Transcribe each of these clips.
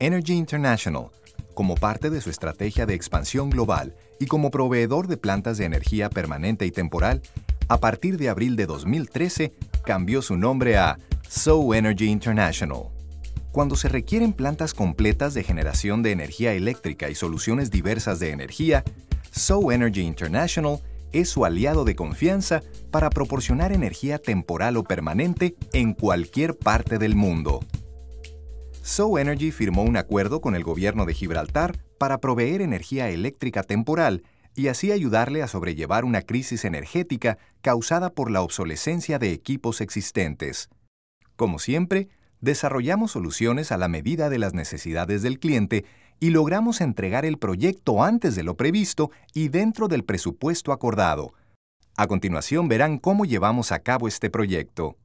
Energy International, como parte de su estrategia de expansión global y como proveedor de plantas de energía permanente y temporal, a partir de abril de 2013 cambió su nombre a So Energy International. Cuando se requieren plantas completas de generación de energía eléctrica y soluciones diversas de energía, So Energy International es su aliado de confianza para proporcionar energía temporal o permanente en cualquier parte del mundo. So Energy firmó un acuerdo con el gobierno de Gibraltar para proveer energía eléctrica temporal y así ayudarle a sobrellevar una crisis energética causada por la obsolescencia de equipos existentes. Como siempre, desarrollamos soluciones a la medida de las necesidades del cliente y logramos entregar el proyecto antes de lo previsto y dentro del presupuesto acordado. A continuación verán cómo llevamos a cabo este proyecto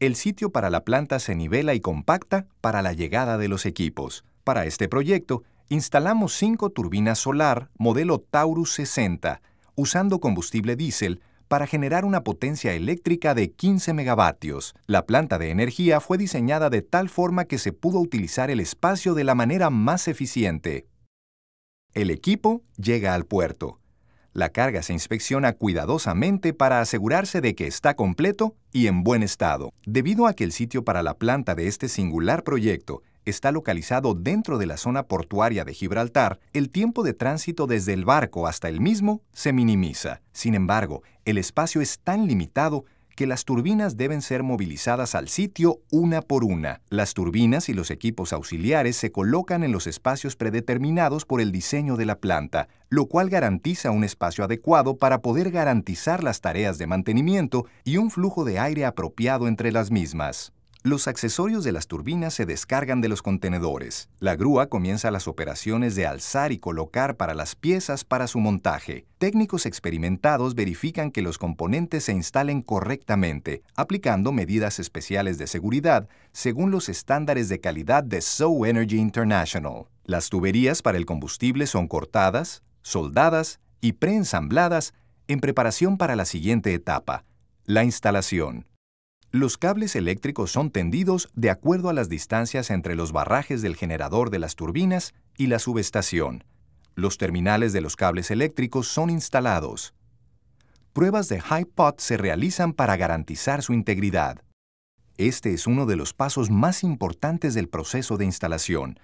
el sitio para la planta se nivela y compacta para la llegada de los equipos. Para este proyecto, instalamos cinco turbinas solar modelo Taurus 60, usando combustible diésel para generar una potencia eléctrica de 15 megavatios. La planta de energía fue diseñada de tal forma que se pudo utilizar el espacio de la manera más eficiente. El equipo llega al puerto. La carga se inspecciona cuidadosamente para asegurarse de que está completo y en buen estado. Debido a que el sitio para la planta de este singular proyecto está localizado dentro de la zona portuaria de Gibraltar, el tiempo de tránsito desde el barco hasta el mismo se minimiza. Sin embargo, el espacio es tan limitado que las turbinas deben ser movilizadas al sitio una por una. Las turbinas y los equipos auxiliares se colocan en los espacios predeterminados por el diseño de la planta, lo cual garantiza un espacio adecuado para poder garantizar las tareas de mantenimiento y un flujo de aire apropiado entre las mismas. Los accesorios de las turbinas se descargan de los contenedores. La grúa comienza las operaciones de alzar y colocar para las piezas para su montaje. Técnicos experimentados verifican que los componentes se instalen correctamente, aplicando medidas especiales de seguridad según los estándares de calidad de So Energy International. Las tuberías para el combustible son cortadas, soldadas y preensambladas en preparación para la siguiente etapa, la instalación. Los cables eléctricos son tendidos de acuerdo a las distancias entre los barrajes del generador de las turbinas y la subestación. Los terminales de los cables eléctricos son instalados. Pruebas de Hi-Pot se realizan para garantizar su integridad. Este es uno de los pasos más importantes del proceso de instalación.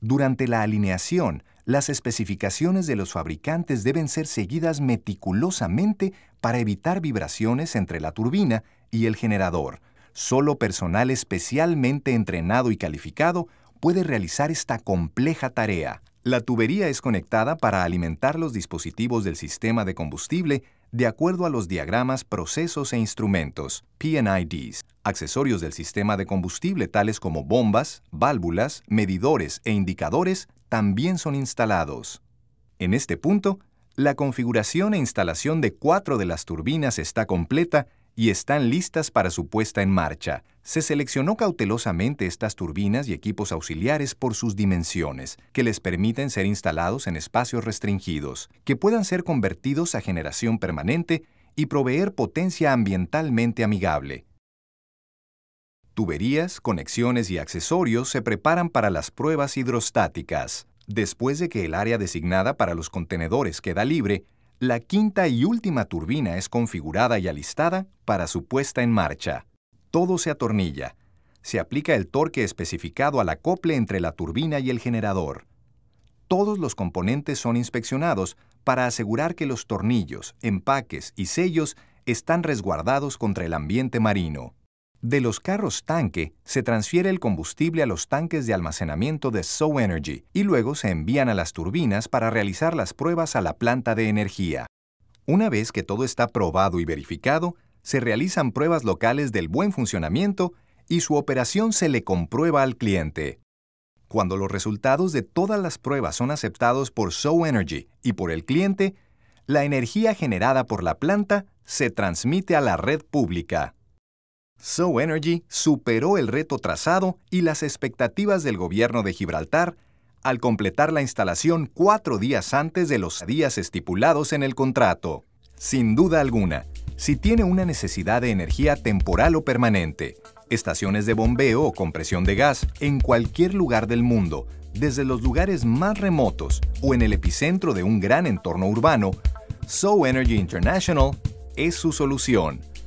Durante la alineación, las especificaciones de los fabricantes deben ser seguidas meticulosamente para evitar vibraciones entre la turbina y el generador. Solo personal especialmente entrenado y calificado puede realizar esta compleja tarea. La tubería es conectada para alimentar los dispositivos del sistema de combustible de acuerdo a los diagramas, procesos e instrumentos, PNIDs, accesorios del sistema de combustible tales como bombas, válvulas, medidores e indicadores también son instalados. En este punto, la configuración e instalación de cuatro de las turbinas está completa y están listas para su puesta en marcha. Se seleccionó cautelosamente estas turbinas y equipos auxiliares por sus dimensiones, que les permiten ser instalados en espacios restringidos, que puedan ser convertidos a generación permanente y proveer potencia ambientalmente amigable. Tuberías, conexiones y accesorios se preparan para las pruebas hidrostáticas. Después de que el área designada para los contenedores queda libre, la quinta y última turbina es configurada y alistada para su puesta en marcha. Todo se atornilla. Se aplica el torque especificado al acople entre la turbina y el generador. Todos los componentes son inspeccionados para asegurar que los tornillos, empaques y sellos están resguardados contra el ambiente marino. De los carros tanque se transfiere el combustible a los tanques de almacenamiento de So Energy y luego se envían a las turbinas para realizar las pruebas a la planta de energía. Una vez que todo está probado y verificado, se realizan pruebas locales del buen funcionamiento y su operación se le comprueba al cliente. Cuando los resultados de todas las pruebas son aceptados por So Energy y por el cliente, la energía generada por la planta se transmite a la red pública. So Energy superó el reto trazado y las expectativas del gobierno de Gibraltar al completar la instalación cuatro días antes de los días estipulados en el contrato. Sin duda alguna, si tiene una necesidad de energía temporal o permanente, estaciones de bombeo o compresión de gas en cualquier lugar del mundo, desde los lugares más remotos o en el epicentro de un gran entorno urbano, So Energy International es su solución.